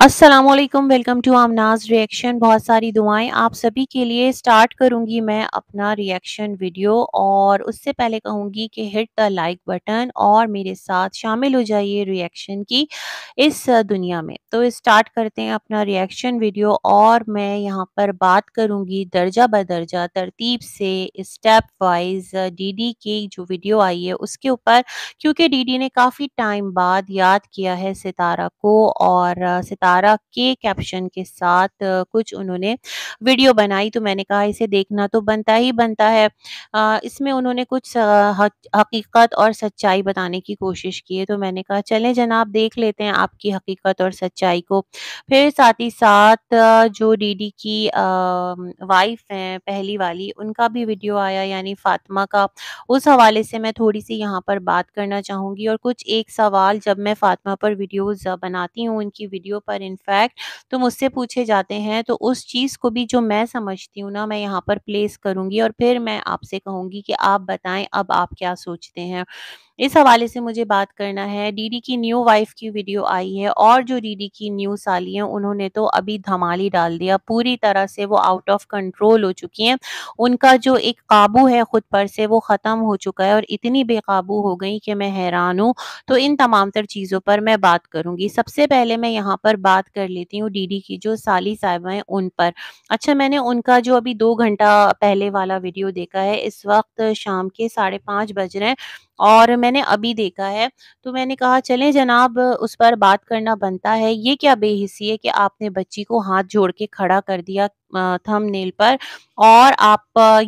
अस्सलाम वालेकुम welcome to आमनाज reaction बहुत सारी दुआएं आप सभी के लिए स्टार्ट करूंगी मैं अपना रिएक्शन वीडियो और उससे पहले कहूंगी कि हिट द लाइक बटन और मेरे साथ शामिल हो जाइए रिएक्शन की इस दुनिया में तो स्टार्ट करते हैं अपना रिएक्शन वीडियो और मैं यहाँ पर बात करूंगी दर्जा ब दर्जा तरतीब से स्टेप वाइज डी की जो वीडियो आई है उसके ऊपर क्योंकि डी ने काफ़ी टाइम बाद याद किया है सितारा को और सितारा के कैप्शन के साथ कुछ उन्होंने वीडियो बनाई तो मैंने कहा इसे देखना तो बनता ही बनता है इसमें उन्होंने कुछ हकीकत और सच्चाई बताने की कोशिश की है तो मैंने कहा चलें जनाब देख लेते हैं आपकी हकीकत और सच्चाई को फिर साथ ही साथ जो डीडी की वाइफ हैं पहली वाली उनका भी वीडियो आया यानी फातिमा का उस हवाले से मैं थोड़ी सी यहाँ पर बात करना चाहूँगी और कुछ एक सवाल जब मैं फातिमा पर वीडियोज़ बनाती हूँ उनकी वीडियो पर पर इनफैक्ट तो मुझसे पूछे जाते हैं तो उस चीज़ को भी जो मैं समझती हूँ ना मैं यहाँ पर प्लेस करूँगी और फिर मैं आपसे कहूँगी कि आप बताएं अब आप क्या सोचते हैं इस हवाले से मुझे बात करना है डीडी की न्यू वाइफ की वीडियो आई है और जो डीडी की न्यू साली हैं उन्होंने तो अभी धमाली डाल दिया पूरी तरह से वो आउट ऑफ कंट्रोल हो चुकी हैं उनका जो एक काबू है खुद पर से वो ख़त्म हो चुका है और इतनी बेकाबू हो गई कि मैं हैरान हूँ तो इन तमाम तर चीज़ों पर मैं बात करूंगी सबसे पहले मैं यहाँ पर बात कर लेती हूँ डीडी की जो साली साहिबा हैं उन पर अच्छा मैंने उनका जो अभी दो घंटा पहले वाला वीडियो देखा है इस वक्त शाम के साढ़े पाँच बज रहे हैं और मैंने अभी देखा है तो मैंने कहा चले जनाब उस पर बात करना बनता है ये क्या बेहिसी है कि आपने बच्ची को हाथ जोड़ के खड़ा कर दिया थम नेल पर और आप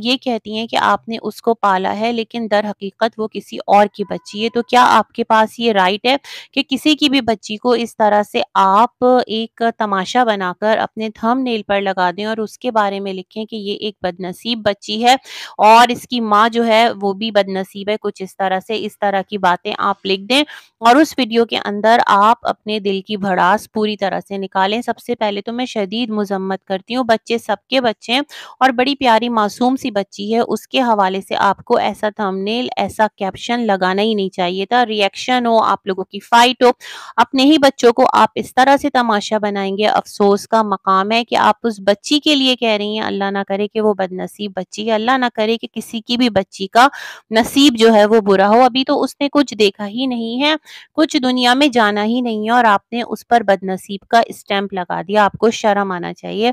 ये कहती हैं कि आपने उसको पाला है लेकिन दर हकीकत वो किसी और की बच्ची है तो क्या आपके पास ये राइट है कि किसी की भी बच्ची को इस तरह से आप एक तमाशा बनाकर अपने थम नेल पर लगा दें और उसके बारे में लिखें कि ये एक बदनसीब बच्ची है और इसकी माँ जो है वो भी बदनसीब है कुछ इस तरह से इस तरह की बातें आप लिख दें और उस वीडियो के अंदर आप अपने दिल की भड़ास पूरी तरह से निकालें सबसे पहले तो मैं शदीद मजम्मत करती हूँ बच्चे के सबके बच्चे हैं और बड़ी प्यारी मासूम सी बच्ची है उसके हवाले से आपको ऐसा थंबनेल ऐसा कैप्शन लगाना ही नहीं चाहिए था रिएक्शन हो आप लोगों की फाइट हो अपने ही बच्चों को आप इस तरह से तमाशा बनाएंगे अफसोस का मकाम है कि आप उस बच्ची के लिए कह रही हैं अल्लाह ना करे कि वो बदनसीब बच्ची है अल्लाह ना करे कि किसी की भी बच्ची का नसीब जो है वो बुरा हो अभी तो उसने कुछ देखा ही नहीं है कुछ दुनिया में जाना ही नहीं है और आपने उस पर बदनसीब का स्टैंप लगा दिया आपको शर्म आना चाहिए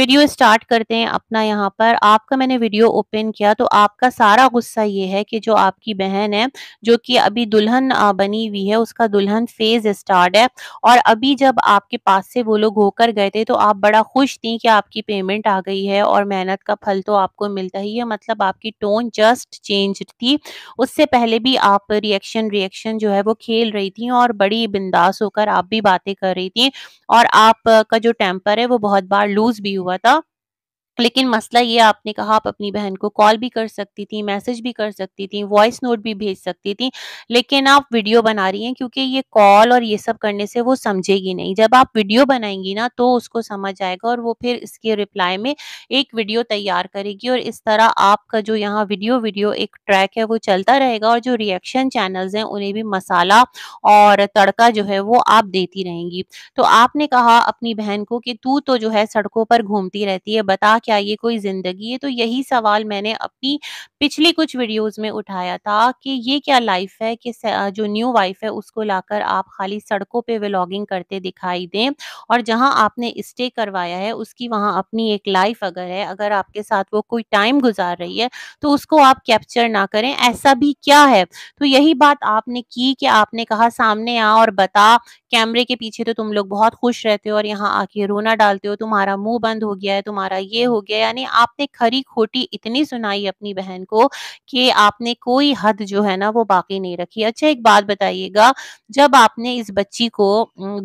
वीडियो वीडियो स्टार्ट करते हैं अपना यहाँ पर आपका मैंने वीडियो ओपन किया तो आपका सारा गुस्सा ये है कि जो आपकी बहन है जो कि अभी दुल्हन बनी हुई है उसका दुल्हन फेज स्टार्ट है और अभी जब आपके पास से वो लोग होकर गए थे तो आप बड़ा खुश थी कि आपकी पेमेंट आ गई है और मेहनत का फल तो आपको मिलता ही है मतलब आपकी टोन जस्ट चेंज थी उससे पहले भी आप रिएक्शन रिएक्शन जो है वो खेल रही थी और बड़ी बिंदास होकर आप भी बातें कर रही थी और आपका जो टेम्पर है वो बहुत बार लूज भी हुआ था लेकिन मसला ये आपने कहा आप अपनी बहन को कॉल भी कर सकती थी मैसेज भी कर सकती थी वॉइस नोट भी भेज सकती थी लेकिन आप वीडियो बना रही हैं क्योंकि ये कॉल और ये सब करने से वो समझेगी नहीं जब आप वीडियो बनाएंगी ना तो उसको समझ आएगा और वो फिर इसके रिप्लाई में एक वीडियो तैयार करेगी और इस तरह आपका जो यहाँ वीडियो वीडियो एक ट्रैक है वो चलता रहेगा और जो रिएक्शन चैनल्स हैं उन्हें भी मसाला और तड़का जो है वो आप देती रहेंगी तो आपने कहा अपनी बहन को कि तू तो जो है सड़कों पर घूमती रहती है बता क्या ये कोई जिंदगी है तो यही सवाल मैंने अपनी पिछली कुछ वीडियोस में उठाया था कि ये क्या लाइफ है कि जो न्यू वाइफ है उसको लाकर आप खाली सड़कों पे व्लॉगिंग करते दिखाई दें और जहां आपने स्टे करवाया है उसकी वहां अपनी एक लाइफ अगर है अगर आपके साथ वो कोई टाइम गुजार रही है तो उसको आप कैप्चर ना करें ऐसा भी क्या है तो यही बात आपने की कि आपने कहा सामने आ और बता कैमरे के पीछे तो तुम लोग बहुत खुश रहते हो और यहाँ आके रोना डालते हो तुम्हारा मुंह बंद हो गया है तुम्हारा ये हो गया यानी आपने खरी खोटी इतनी सुनाई अपनी बहन को कि आपने कोई हद जो है ना वो बाकी नहीं रखी अच्छा एक बात बताइएगा जब आपने इस बच्ची को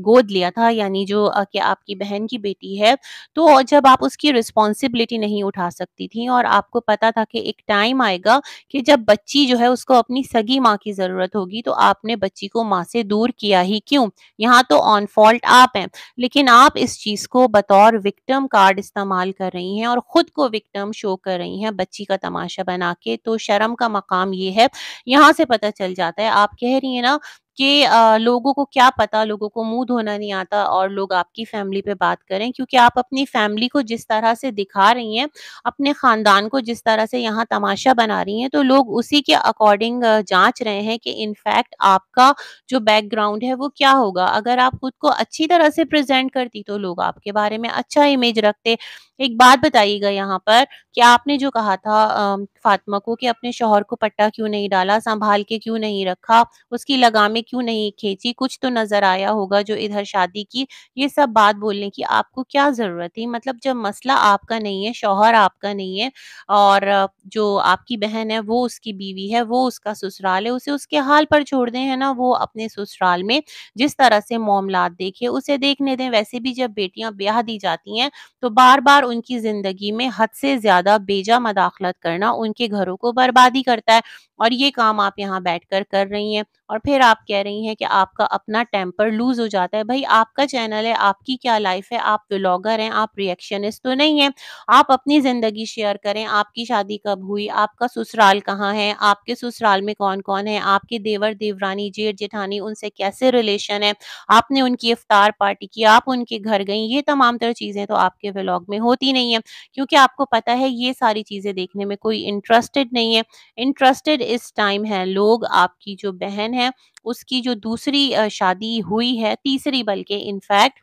गोद लिया था यानी जो कि आपकी बहन की बेटी है तो जब आप उसकी रिस्पॉन्सिबिलिटी नहीं उठा सकती थी और आपको पता था कि एक टाइम आएगा कि जब बच्ची जो है उसको अपनी सगी माँ की जरूरत होगी तो आपने बच्ची को माँ से दूर किया ही क्यों यहाँ तो ऑन फॉल्ट आप हैं लेकिन आप इस चीज को बतौर विक्टम कार्ड इस्तेमाल कर रही रही हैं और ख़ुद को विक्टम शो कर रही हैं बच्ची का तमाशा बना के तो शर्म का मकाम ये है यहाँ से पता चल जाता है आप कह रही हैं ना कि लोगों को क्या पता लोगों को मुंह धोना नहीं आता और लोग आपकी फैमिली पे बात करें क्योंकि आप अपनी फैमिली को जिस तरह से दिखा रही हैं, अपने खानदान को जिस तरह से यहाँ तमाशा बना रही हैं, तो लोग उसी के अकॉर्डिंग जांच जाँच रहे हैं कि इनफैक्ट आपका जो बैकग्राउंड है वो क्या होगा। अगर आप खुद को अच्छी तरह से प्रेज़ेंट करती तो लोग आपके बारे में अच्छा इमेज रखते। एक बात बताइएगा यहाँ पर, कि आपने जो कहा था अ फातिमा को कि अपने शोहर को पट्टा क्यों नहीं डाला संभाल के क्यों नहीं रखा उसकी लगामे क्यों नहीं खींची कुछ तो नजर आया होगा जो इधर शादी की ये सब बात बोलने की आपको क्या जरूरत थी मतलब जब मसला आपका नहीं है शोहर आपका नहीं है और जो आपकी बहन है वो उसकी बीवी है वो उसका ससुराल है उसे उसके हाल पर छोड़ दें है ना वो अपने ससुराल में जिस तरह से मामला देखे उसे देखने दें वैसे भी जब बेटियां ब्याह दी जाती हैं तो बार बार उनकी जिंदगी में हद से ज्यादा बेजा मदाखलत करना उन उनके घरों को बर्बादी करता है और ये काम आप यहाँ बैठकर कर रही हैं और फिर आप कह रही हैं कि आपका अपना टेम्पर लूज हो जाता है भाई आपका चैनल है आपकी क्या लाइफ है आप ब्लॉगर हैं आप रिएक्शनिस्ट तो नहीं है आप अपनी जिंदगी शेयर करें आपकी शादी कब हुई आपका ससुराल कहाँ है आपके ससुराल में कौन कौन है आपके देवर देवरानी जेठ जेठानी उनसे कैसे रिलेशन है आपने उनकी इफ्तार पार्टी की आप उनके घर गई ये तमाम तरह चीजें तो आपके व्लॉग में होती नहीं है क्योंकि आपको पता है ये सारी चीजें देखने में कोई इंटरेस्ट इंटरेस्टेड नहीं है इंटरेस्टेड इस टाइम है लोग आपकी जो बहन है उसकी जो दूसरी शादी हुई है तीसरी बल्कि इनफैक्ट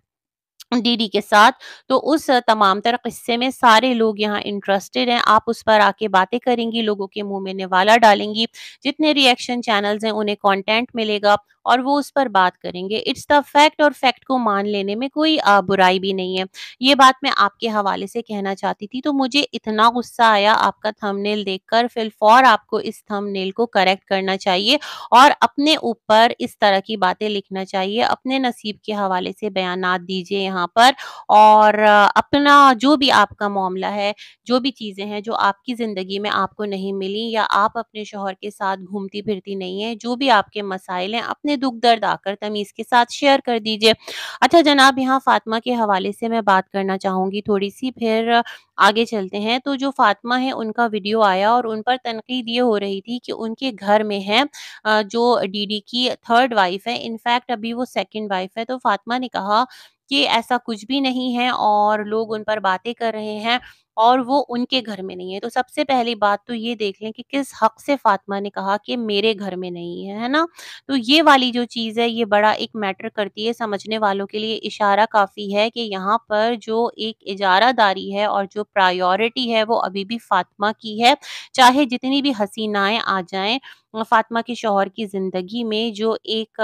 दीदी के साथ तो उस तमाम तर किस्से में सारे लोग यहाँ इंटरेस्टेड हैं आप उस पर आके बातें करेंगी लोगों के मुंह में निवाला डालेंगी जितने रिएक्शन चैनल्स हैं उन्हें कंटेंट मिलेगा और वो उस पर बात करेंगे इट्स द फैक्ट और फैक्ट को मान लेने में कोई बुराई भी नहीं है ये बात मैं आपके हवाले से कहना चाहती थी तो मुझे इतना गुस्सा आया आपका देख देखकर फिलफौर आपको इस नेल को करेक्ट करना चाहिए और अपने ऊपर इस तरह की बातें लिखना चाहिए अपने नसीब के हवाले से बयान दीजिए यहाँ पर और अपना जो भी आपका मामला है जो भी चीज़ें हैं जो आपकी ज़िंदगी में आपको नहीं मिली या आप अपने शोहर के साथ घूमती फिरती नहीं है जो भी आपके मसाइल हैं अपने अपने दुख दर्द आकर तमीज के साथ शेयर कर दीजिए अच्छा जनाब यहाँ फातिमा के हवाले से मैं बात करना चाहूंगी थोड़ी सी फिर आगे चलते हैं तो जो फातिमा है उनका वीडियो आया और उन पर तनकीद ये हो रही थी कि उनके घर में है जो डीडी की थर्ड वाइफ है इनफैक्ट अभी वो सेकंड वाइफ है तो फातिमा ने कहा कि ऐसा कुछ भी नहीं है और लोग उन पर बातें कर रहे हैं और वो उनके घर में नहीं है तो सबसे पहली बात तो ये देख लें कि किस हक से फातिमा ने कहा कि मेरे घर में नहीं है है ना तो ये वाली जो चीज़ है ये बड़ा एक मैटर करती है समझने वालों के लिए इशारा काफ़ी है कि यहाँ पर जो एक इजारादारी है और जो प्रायोरिटी है वो अभी भी फातिमा की है चाहे जितनी भी हसीनाएं आ जाएं फातिमा के शोहर की ज़िंदगी में जो एक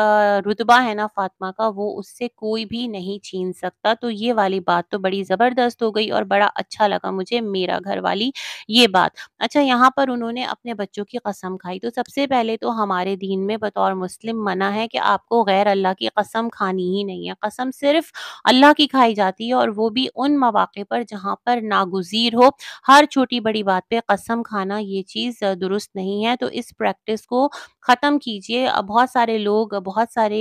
रुतबा है ना फातिमा का वो उससे कोई भी नहीं छीन सकता तो ये वाली बात तो बड़ी ज़बरदस्त हो गई और बड़ा अच्छा लगा मुझे मेरा घर वाली ये बात अच्छा यहाँ पर उन्होंने अपने बच्चों की कसम खाई तो सबसे पहले तो हमारे दीन में बतौर मुस्लिम मना है कि आपको गैर अल्लाह की कसम खानी ही नहीं है कसम सिर्फ अल्लाह की खाई जाती है और वो भी उन मौाक़े पर जहाँ पर नागुजीर हो हर छोटी बड़ी बात पर कसम खाना ये चीज़ दुरुस्त नहीं है तो इस प्रैक्टिस school ख़त्म कीजिए बहुत सारे लोग बहुत सारे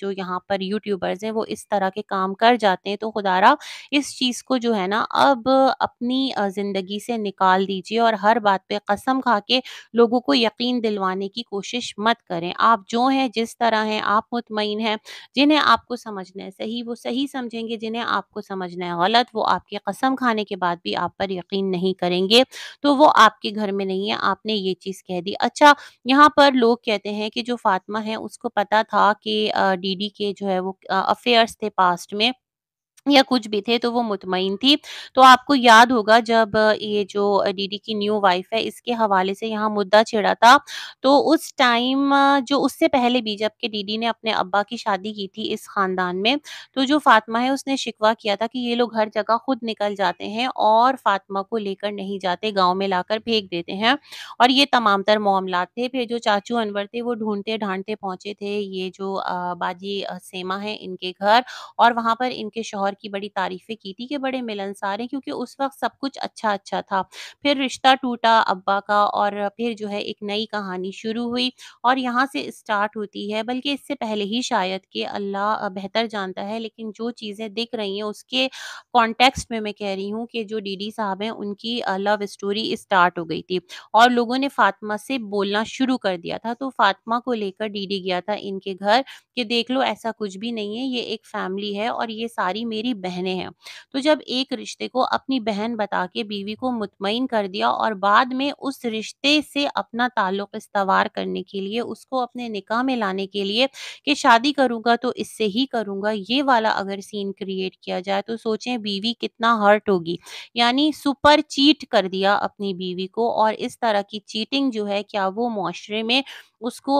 जो यहाँ पर यूट्यूबर्स हैं वो इस तरह के काम कर जाते हैं तो खुदारा इस चीज़ को जो है ना अब अपनी ज़िंदगी से निकाल दीजिए और हर बात पे कसम खा के लोगों को यकीन दिलवाने की कोशिश मत करें। आप जो हैं, जिस तरह हैं, आप मुतमिन हैं, जिन्हें आपको समझना है सही वो सही समझेंगे, जिन्हें आपको समझना है गलत वो आपकी कसम खाने के बाद भी आप पर यकीन नहीं करेंगे। तो वो आपके घर में नहीं है, आपने ये चीज़ कह दी। अच्छा, यहाँ पर लोग लोग कहते हैं कि जो फ़ातिमा है उसको पता था कि डीडी के जो है वो अफ़ेयर्स थे पास्ट में। या कुछ भी थे तो वो मुतमईन थी तो आपको याद होगा जब ये जो डीडी की न्यू वाइफ है इसके हवाले से यहाँ मुद्दा छिड़ा था तो उस टाइम जो उससे पहले भी जबकि डीडी ने अपने अब्बा की शादी की थी इस ख़ानदान में तो जो फातिमा है उसने शिकवा किया था कि ये लोग हर जगह खुद निकल जाते हैं और फातिमा को लेकर नहीं जाते गाँव में लाकर फेंक देते हैं और ये तमाम तर मामला थे फिर जो चाचू अनवर थे वो ढूंढते ढांढते पहुँचे थे ये जो बाजी सेमा है इनके घर और वहाँ पर इनके शोहर शोहर की बड़ी तारीफें की थी कि बड़े मिलनसार हैं क्योंकि उस वक्त सब कुछ अच्छा अच्छा था फिर रिश्ता टूटा अब्बा का और फिर जो है एक नई कहानी शुरू हुई और यहाँ से स्टार्ट होती है बल्कि इससे पहले ही शायद कि अल्लाह बेहतर जानता है लेकिन जो चीज़ें दिख रही हैं उसके कॉन्टेक्स्ट में मैं कह रही हूँ कि जो डीडी साहब हैं उनकी लव स्टोरी स्टार्ट हो गई थी और लोगों ने फातिमा से बोलना शुरू कर दिया था तो फातिमा को लेकर डीडी गया था इनके घर कि देख लो ऐसा कुछ भी नहीं है ये एक फैमिली है और ये सारी मेरी मेरी बहनें हैं तो जब एक रिश्ते को अपनी बहन बता के बीवी को मुतमिन कर दिया और बाद में उस रिश्ते से अपना ताल्लुक इस्तवार करने के लिए उसको अपने निकाह में लाने के लिए कि शादी करूँगा तो इससे ही करूँगा ये वाला अगर सीन क्रिएट किया जाए तो सोचें बीवी कितना हर्ट होगी यानी सुपर चीट कर दिया अपनी बीवी को और इस तरह की चीटिंग जो है क्या वो माशरे में उसको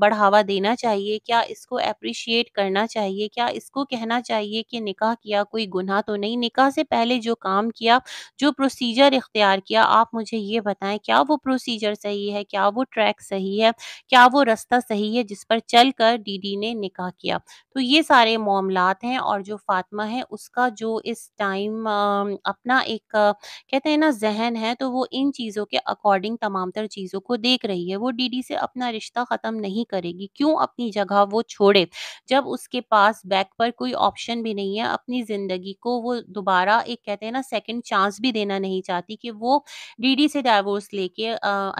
बढ़ावा देना चाहिए क्या इसको अप्रिशिएट करना चाहिए क्या इसको कहना चाहिए कि निकाह निकाह किया कोई गुनाह तो नहीं निकाह से पहले जो काम किया जो प्रोसीजर इख्तियार किया आप मुझे ये बताएं क्या वो प्रोसीजर सही है क्या वो ट्रैक सही है क्या वो रास्ता सही है जिस पर चल कर डी ने निकाह किया तो ये सारे मामला हैं और जो फातिमा है उसका जो इस टाइम अपना एक कहते हैं ना जहन है तो वो इन चीज़ों के अकॉर्डिंग तमाम तर चीज़ों को देख रही है वो डीडी से अपना रिश्ता ख़त्म नहीं करेगी क्यों अपनी जगह वो छोड़े जब उसके पास बैक पर कोई ऑप्शन भी नहीं है अपनी ज़िंदगी को वो दोबारा एक कहते हैं ना सेकंड चांस भी देना नहीं चाहती कि वो डीडी से डाइवोर्स लेके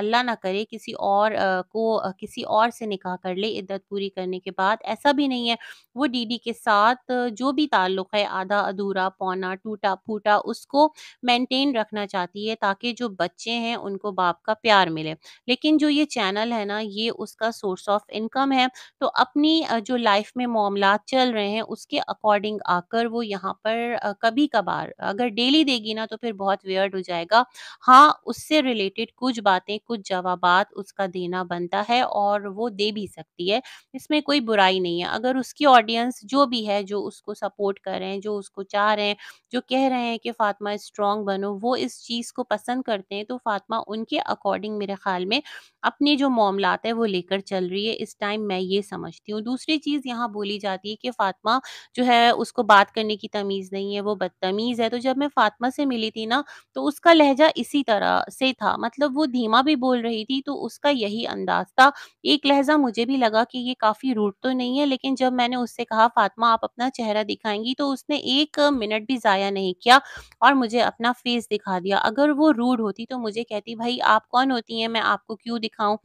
अल्लाह ना करे किसी और को किसी और से निकाह कर ले इद्दत पूरी करने के बाद ऐसा भी नहीं है वो डीडी के साथ जो भी ताल्लुक़ है आधा अधूरा पौना टूटा फूटा उसको मेंटेन रखना चाहती है ताकि जो बच्चे हैं उनको बाप का प्यार मिले लेकिन जो ये चैनल है ना ये उसका सोर्स ऑफ इनकम है तो अपनी जो लाइफ में मामला चल रहे हैं उसके अकॉर्डिंग आकर पर वो यहाँ पर कभी कभार अगर डेली देगी ना तो फिर बहुत वेयर्ड हो जाएगा हाँ उससे रिलेटेड कुछ बातें कुछ जवाब उसका देना बनता है और वो दे भी सकती है इसमें कोई बुराई नहीं है अगर उसकी ऑडियंस जो भी है जो उसको सपोर्ट कर रहे हैं जो उसको चाह रहे हैं जो कह रहे हैं कि फातिमा स्ट्रांग बनो वो इस चीज़ को पसंद करते हैं तो फातिमा उनके अकॉर्डिंग मेरे ख्याल में अपने जो मामला है वो लेकर चल रही है इस टाइम मैं ये समझती हूँ दूसरी चीज़ यहाँ बोली जाती है कि फातिमा जो है उसको बात करने की तमीज़ नहीं है वो बदतमीज़ है तो जब मैं फ़ातिमा से मिली थी ना तो उसका लहजा इसी तरह से था मतलब वो धीमा भी बोल रही थी तो उसका यही अंदाज़ था एक लहज़ा मुझे भी लगा कि ये काफ़ी रूट तो नहीं है लेकिन जब मैंने उससे कहा फ़ातिमा आप अपना चेहरा दिखाएंगी तो उसने एक मिनट भी ज़ाया नहीं किया और मुझे अपना फेस दिखा दिया अगर वो रूड होती तो मुझे कहती भाई आप कौन होती हैं मैं आपको क्यों दिखाऊं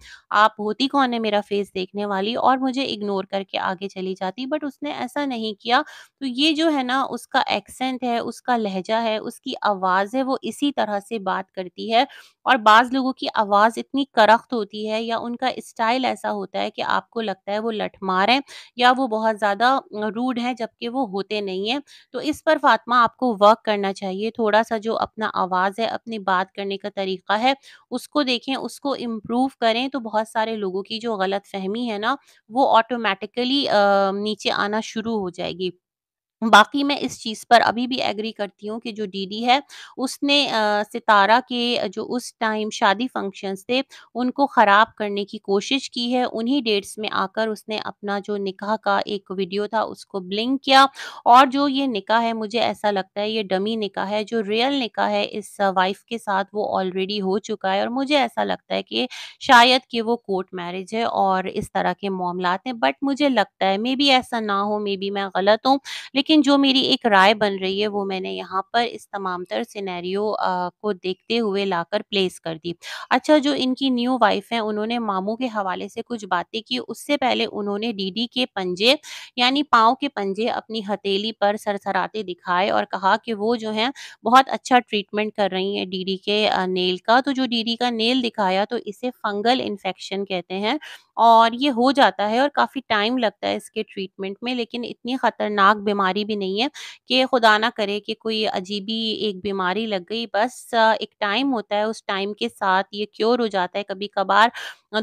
आप होती कौन है मेरा फेस देखने वाली और मुझे इग्नोर करके आगे चली जाती बट उसने ऐसा नहीं किया तो ये जो है ना उसका एक्सेंट है उसका लहजा है उसकी आवाज़ है वो इसी तरह से बात करती है और बाज़ लोगों की आवाज़ इतनी करख्त होती है या उनका स्टाइल ऐसा होता है कि आपको लगता है वो लठमार हैं या वो बहुत ज़्यादा रूड हैं जबकि वो होते नहीं हैं तो इस पर फातमा आपको वर्क करना चाहिए थोड़ा सा जो अपना आवाज़ है अपनी बात करने का तरीका है उसको देखें उसको इम्प्रूव करें तो बहुत सारे लोगों की जो गलत फहमी है ना वो ऑटोमेटिकली नीचे आना शुरू हो जाएगी बाकी मैं इस चीज़ पर अभी भी एग्री करती हूँ कि जो डीडी है उसने आ, सितारा के जो उस टाइम शादी फंक्शंस थे उनको ख़राब करने की कोशिश की है। उन्हीं डेट्स में आकर उसने अपना जो निकाह का एक वीडियो था उसको ब्लिंक किया और जो ये निकाह है मुझे ऐसा लगता है ये डमी निकाह है जो रियल निकाह है इस वाइफ़ के साथ वो ऑलरेडी हो चुका है और मुझे ऐसा लगता है कि शायद कि वो कोर्ट मैरिज है और इस तरह के मामलात हैं। बट मुझे लगता है मे बी ऐसा ना हो मे बी मैं गलत हूँ लेकिन लेकिन जो मेरी एक राय बन रही है वो मैंने यहाँ पर इस तमाम तर सिनेरियो को देखते हुए लाकर प्लेस कर दी। अच्छा जो इनकी न्यू वाइफ़ है उन्होंने मामू के हवाले से कुछ बातें की, उससे पहले उन्होंने डीडी के पंजे यानी पाँव के पंजे अपनी हथेली पर सरसराते दिखाए और कहा कि वो जो हैं बहुत अच्छा ट्रीटमेंट कर रही हैं डीडी के नेल का। तो जो डीडी का नेल दिखाया तो इसे फंगल इन्फेक्शन कहते हैं और ये हो जाता है और काफ़ी टाइम लगता है इसके ट्रीटमेंट में लेकिन इतनी खतरनाक बीमारी बीमारी भी नहीं है कि खुदा ना करे कि कोई अजीबी एक बीमारी लग गई बस एक टाइम होता है उस टाइम के साथ ये क्योर हो जाता है कभी कभार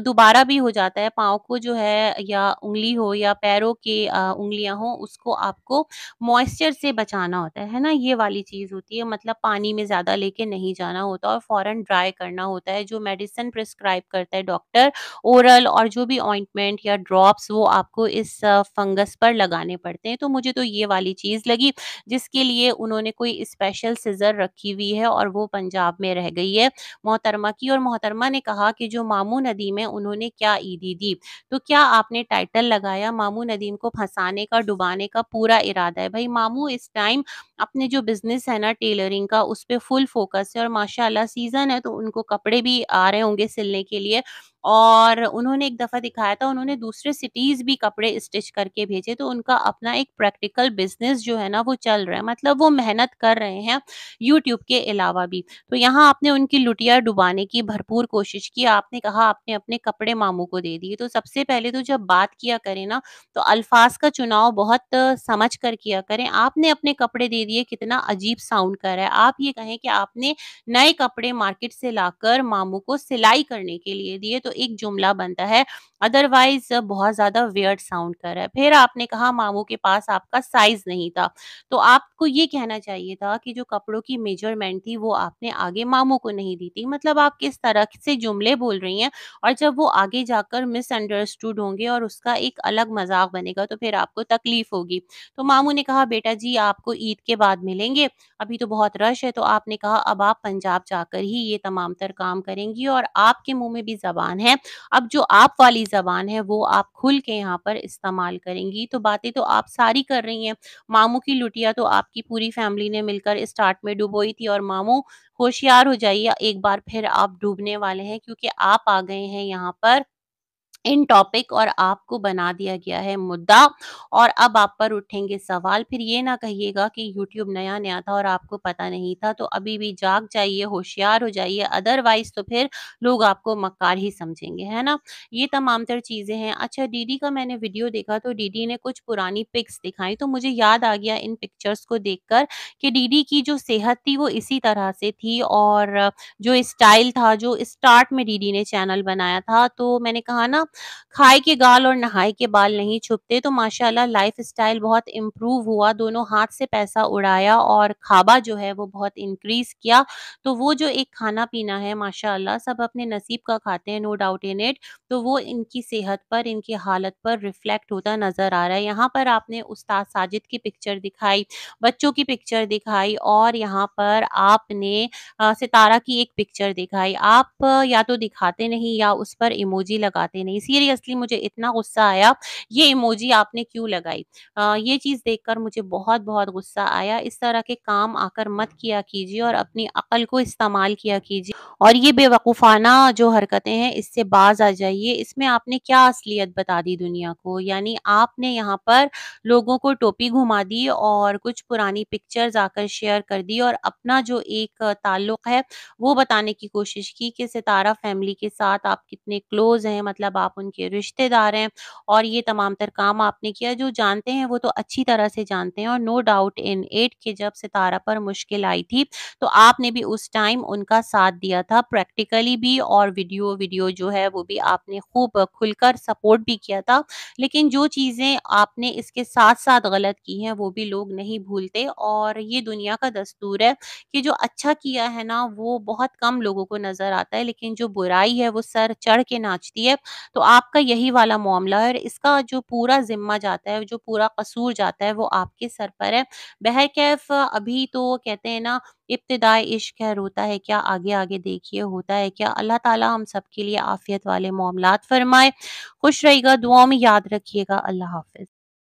दोबारा भी हो जाता है पाँव को जो है या उंगली हो या पैरों की उंगलियां हो उसको आपको मॉइस्चर से बचाना होता है ना ये वाली चीज़ होती है मतलब पानी में ज़्यादा लेके नहीं जाना होता और फ़ौरन ड्राई करना होता है जो मेडिसिन प्रिस्क्राइब करता है डॉक्टर ओरल और जो भी ऑइंटमेंट या ड्रॉप्स वो आपको इस फंगस पर लगाने पड़ते हैं तो मुझे तो ये वाली वाली चीज़ लगी जिसके लिए उन्होंने कोई स्पेशल सीज़र रखी हुई है और वो पंजाब में रह गई है मोहतरमा की और मोहतरमा ने कहा कि जो मामू नदीम है उन्होंने क्या ईदी दी तो क्या आपने टाइटल लगाया मामू नदीम को फंसाने का डुबाने का पूरा इरादा है भाई मामू इस टाइम अपने जो बिजनेस है ना टेलरिंग का उस पर फुल फोकस है और माशाल्लाह सीजन है तो उनको कपड़े भी आ रहे होंगे सिलने के लिए और उन्होंने एक दफ़ा दिखाया था उन्होंने दूसरे सिटीज़ भी कपड़े स्टिच करके भेजे तो उनका अपना एक प्रैक्टिकल बिजनेस जो है ना वो चल रहा है मतलब वो मेहनत कर रहे हैं यूट्यूब के अलावा भी तो यहाँ आपने उनकी लुटिया डुबाने की भरपूर कोशिश की आपने कहा आपने अपने कपड़े मामू को दे दिए तो सबसे पहले तो जब बात किया करें ना तो अल्फाज का चुनाव बहुत समझ कर किया करें आपने अपने कपड़े दे दिए कितना अजीब साउंड कर रहा है आप ये कहें कि आपने नए कपड़े मार्केट से लाकर मामू को सिलाई करने के लिए दिए तो एक जुमला बनता है अदरवाइज बहुत ज्यादा वियर्ड साउंड कर रहा है फिर आपने कहा मामू के पास आपका साइज नहीं था तो आपको ये कहना चाहिए था कि जो कपड़ों की मेजरमेंट थी वो आपने आगे मामू को नहीं दी थी मतलब आप किस तरह से जुमले बोल रही हैं और जब वो आगे जाकर मिसअंडरस्टूड होंगे और उसका एक अलग मजाक बनेगा तो फिर आपको तकलीफ होगी तो मामू ने कहा बेटा जी आपको ईद के बाद मिलेंगे अभी तो बहुत रश है तो आपने कहा अब आप पंजाब जाकर ही ये तमाम तर काम करेंगी और आपके मुंह में भी जबान ज़बान है अब जो आप वाली ज़बान है वो आप खुल के यहाँ पर इस्तेमाल करेंगी तो बातें तो आप सारी कर रही हैं मामू की लुटिया तो आपकी पूरी फैमिली ने मिलकर स्टार्ट में डुबोई थी और मामू होशियार हो जाइए एक बार फिर आप डूबने वाले हैं क्योंकि आप आ गए हैं यहाँ पर इन टॉपिक और आपको बना दिया गया है मुद्दा और अब आप पर उठेंगे सवाल फिर ये ना कहिएगा कि यूट्यूब नया नया था और आपको पता नहीं था तो अभी भी जाग जाइए होशियार हो जाइए अदरवाइज तो फिर लोग आपको मक्कार ही समझेंगे है ना ये तमाम तर चीज़ें हैं अच्छा डीडी का मैंने वीडियो देखा तो डीडी ने कुछ पुरानी पिक्स दिखाई तो मुझे याद आ गया इन पिक्चर्स को कर कि डीडी की जो सेहत थी वो इसी तरह से थी और जो स्टाइल था जो स्टार्ट में डीडी ने चैनल बनाया था तो मैंने कहा ना खाए के गाल और नहाए के बाल नहीं छुपते तो माशाल्लाह लाइफ स्टाइल बहुत इम्प्रूव हुआ दोनों हाथ से पैसा उड़ाया और खाबा जो है वो बहुत इंक्रीज किया तो वो जो एक खाना पीना है माशा सब अपने नसीब का खाते हैं नो डाउट इन इट तो वो इनकी सेहत पर इनकी हालत पर रिफ्लेक्ट होता नज़र आ रहा है यहाँ पर आपने उस्ताद साजिद की पिक्चर दिखाई बच्चों की पिक्चर दिखाई और यहाँ पर आपने आ, सितारा की एक पिक्चर दिखाई आप या तो दिखाते नहीं या उस पर इमोजी लगाते नहीं नहीं सीरियसली मुझे इतना गुस्सा आया ये इमोजी आपने क्यों लगाई आ, ये चीज़ देखकर मुझे बहुत बहुत गुस्सा आया इस तरह के काम आकर मत किया कीजिए और अपनी अकल को इस्तेमाल किया कीजिए और ये बेवकूफ़ाना जो हरकतें हैं इससे बाज आ जाइए इसमें आपने क्या असलियत बता दी दुनिया को यानी आपने यहाँ पर लोगों को टोपी घुमा दी और कुछ पुरानी पिक्चर्स आकर शेयर कर दी और अपना जो एक ताल्लुक है वो बताने की कोशिश की कि सितारा फैमिली के साथ आप कितने क्लोज हैं मतलब आप उनके रिश्तेदार हैं और ये तमाम तर काम आपने किया जो जानते हैं वो तो अच्छी तरह से जानते हैं और नो डाउट इन एट के जब सितारा पर मुश्किल आई थी तो आपने भी उस टाइम उनका साथ दिया था प्रैक्टिकली भी और वीडियो वीडियो जो है वो भी आपने खूब खुलकर सपोर्ट भी किया था लेकिन जो चीज़ें आपने इसके साथ साथ गलत की हैं वो भी लोग नहीं भूलते और ये दुनिया का दस्तूर है कि जो अच्छा किया है ना वो बहुत कम लोगों को नज़र आता है लेकिन जो बुराई है वो सर चढ़ के नाचती है तो आपका यही वाला मामला है और इसका जो पूरा जिम्मा जाता है जो पूरा कसूर जाता है वो आपके सर पर है कैफ अभी तो कहते हैं ना इब्तदाई इश्क है रोता है क्या आगे आगे देखिए होता है क्या अल्लाह ताला हम सबके लिए आफियत वाले मामलात फरमाए खुश रहिएगा दुआओं में याद रखिएगा अल्लाह हाफिज